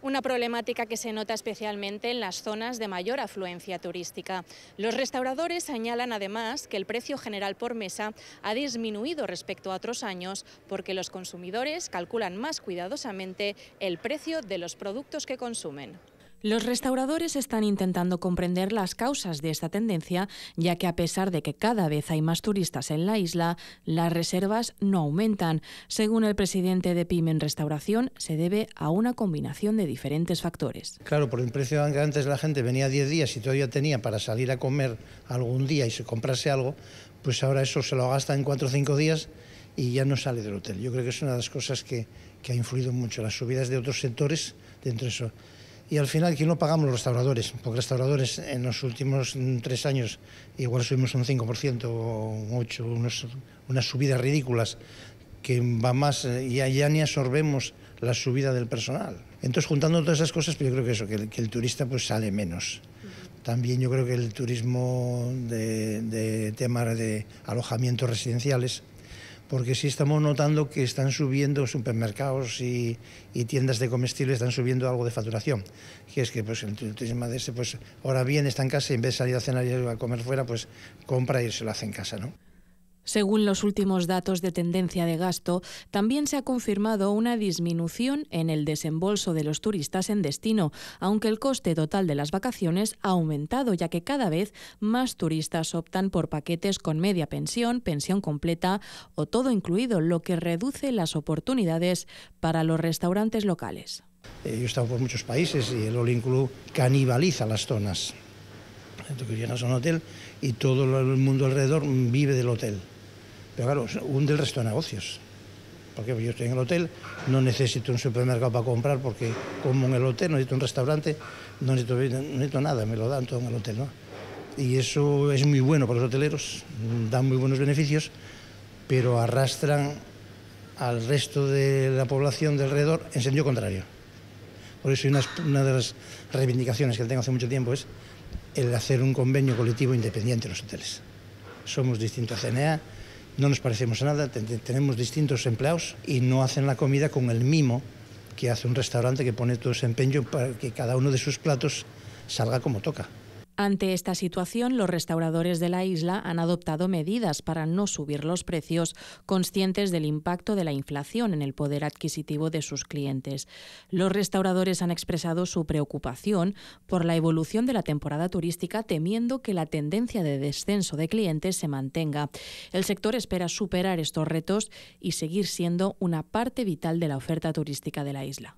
Una problemática que se nota especialmente en las zonas de mayor afluencia turística. Los restauradores señalan además que el precio general por mesa ha disminuido respecto a otros años porque los consumidores calculan más cuidadosamente el precio de los productos que consumen. Los restauradores están intentando comprender las causas de esta tendencia, ya que a pesar de que cada vez hay más turistas en la isla, las reservas no aumentan. Según el presidente de en Restauración, se debe a una combinación de diferentes factores. Claro, por el precio que antes la gente venía 10 días y todavía tenía para salir a comer algún día y se comprase algo, pues ahora eso se lo gasta en 4 o 5 días y ya no sale del hotel. Yo creo que es una de las cosas que, que ha influido mucho, las subidas de otros sectores dentro de eso y al final que no pagamos? Los restauradores, porque restauradores en los últimos mm, tres años igual subimos un 5% un 8%, unas subidas ridículas que va más, eh, y ya ni absorbemos la subida del personal. Entonces juntando todas esas cosas, pero pues yo creo que eso, que el, turista pues sale menos. También yo creo que el turismo de, de temas de alojamientos residenciales porque sí estamos notando que están subiendo supermercados y, tiendas de comestibles, están subiendo algo de facturación. Que es que pues, el turismo de ese, pues ahora bien está en casa y en vez de salir a cenar y a comer fuera, pues compra y se lo hace en casa. ¿no? Según los últimos datos de tendencia de gasto, también se ha confirmado una disminución en el desembolso de los turistas en destino, aunque el coste total de las vacaciones ha aumentado, ya que cada vez más turistas optan por paquetes con media pensión, pensión completa o todo incluido, lo que reduce las oportunidades para los restaurantes locales. Eh, yo he estado por muchos países y el All canibaliza las zonas. Tú a un hotel y todo el mundo alrededor vive del hotel. Pero claro, hunde el resto de negocios. Porque yo estoy en el hotel, no necesito un supermercado para comprar porque como en el hotel, no necesito un restaurante, no necesito, nada, me lo dan todo en el hotel. ¿no? Y eso es muy bueno para los hoteleros, dan muy buenos beneficios, pero arrastran al resto de la población de alrededor en sentido contrario. Por eso una, una de las reivindicaciones que tengo hace mucho tiempo es el hacer un convenio colectivo independiente de los hoteles. Somos distintos a CNA, no nos parecemos a nada, tenemos distintos empleados y no hacen la comida con el mimo que hace un restaurante que pone todo ese empeño para que cada uno de sus platos salga como toca. Ante esta situación, los restauradores de la isla han adoptado medidas para no subir los precios, conscientes del impacto de la inflación en el poder adquisitivo de sus clientes. Los restauradores han expresado su preocupación por la evolución de la temporada turística, temiendo que la tendencia de descenso de clientes se mantenga. El sector espera superar estos retos y seguir siendo una parte vital de la oferta turística de la isla.